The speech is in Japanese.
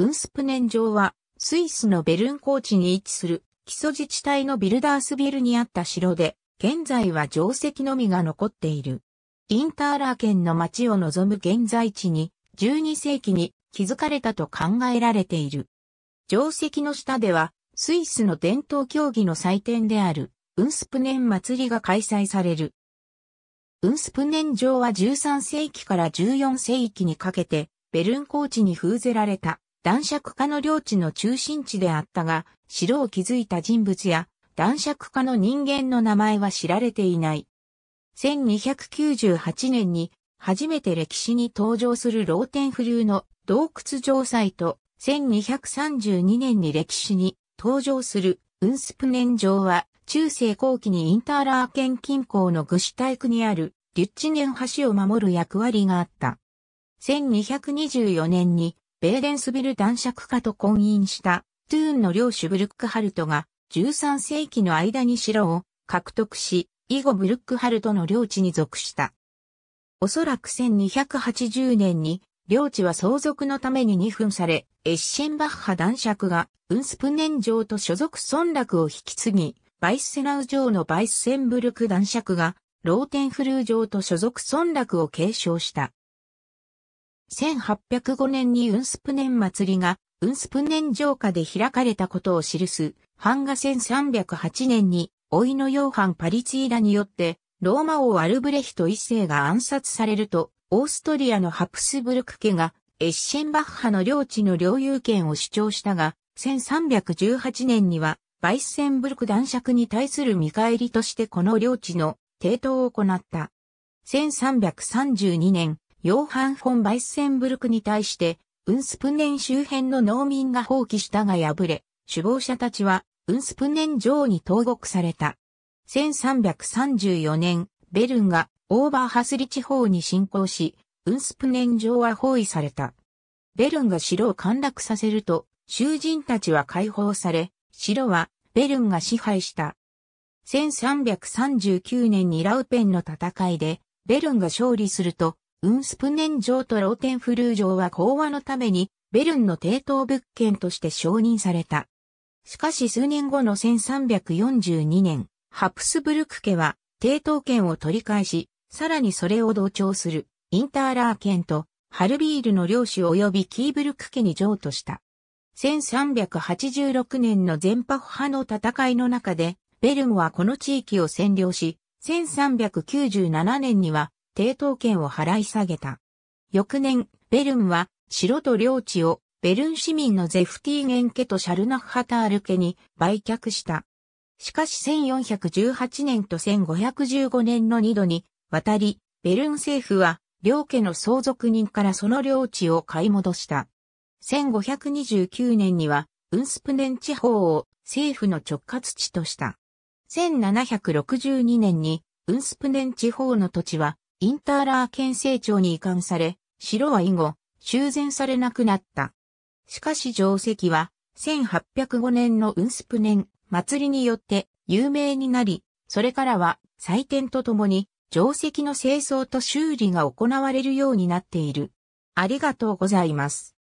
ウンスプネン城は、スイスのベルン高地に位置する、基礎自治体のビルダースビルにあった城で、現在は城跡のみが残っている。インターラー県の町を望む現在地に、12世紀に築かれたと考えられている。城跡の下では、スイスの伝統競技の祭典である、ウンスプネン祭りが開催される。ウンスプネン城は13世紀から14世紀にかけて、ベルン高地に封ぜられた男爵家の領地の中心地であったが、城を築いた人物や男爵家の人間の名前は知られていない。1298年に初めて歴史に登場する老天テ流の洞窟城塞と1232年に歴史に登場するウンスプネン城は中世後期にインターラー県近郊のグシュタにあるリュッチネン橋を守る役割があった。1224年にベーデンスビル男爵家と婚姻したトゥーンの領主ブルックハルトが13世紀の間に城を獲得し、以後ブルックハルトの領地に属した。おそらく1280年に領地は相続のために二分され、エッシェンバッハ男爵がウンスプネン城と所属村落を引き継ぎ、バイスセナウ城のバイスセンブルク男爵がローテンフルー城と所属村落を継承した。1805年にウンスプネン祭りが、ウンスプネン城下で開かれたことを記す、版画1308年に、老いのヨーハン・パリツィーラによって、ローマ王アルブレヒト一世が暗殺されると、オーストリアのハプスブルク家が、エッシェンバッハの領地の領有権を主張したが、1318年には、バイッセンブルク男爵に対する見返りとしてこの領地の抵当を行った。1332年、ヨーハン・フォン・バイッセンブルクに対して、ウンスプネン周辺の農民が放棄したが敗れ、首謀者たちは、ウンスプネン城に投獄された。1334年、ベルンがオーバーハスリ地方に侵攻し、ウンスプネン城は包囲された。ベルンが城を陥落させると、囚人たちは解放され、城はベルンが支配した。1339年にラウペンの戦いで、ベルンが勝利すると、ウンスプネン城とローテンフルー城は講和のために、ベルンの抵当物件として承認された。しかし数年後の1342年、ハプスブルク家は、抵当権を取り返し、さらにそれを同調する、インターラー県と、ハルビールの領主及びキーブルク家に譲渡した。1386年の全パ派の戦いの中で、ベルンはこの地域を占領し、1397年には抵当権を払い下げた。翌年、ベルンは、城と領地を、ベルン市民のゼフティーゲン家とシャルナフハタール家に売却した。しかし1418年と1515年の2度に、渡り、ベルン政府は、両家の相続人からその領地を買い戻した。1529年には、ウンスプネン地方を政府の直轄地とした。1762年に、ウンスプネン地方の土地は、インターラー県政庁に移管され、城は以後、修繕されなくなった。しかし定石は、1805年のウンスプ年祭りによって有名になり、それからは祭典とともに定石の清掃と修理が行われるようになっている。ありがとうございます。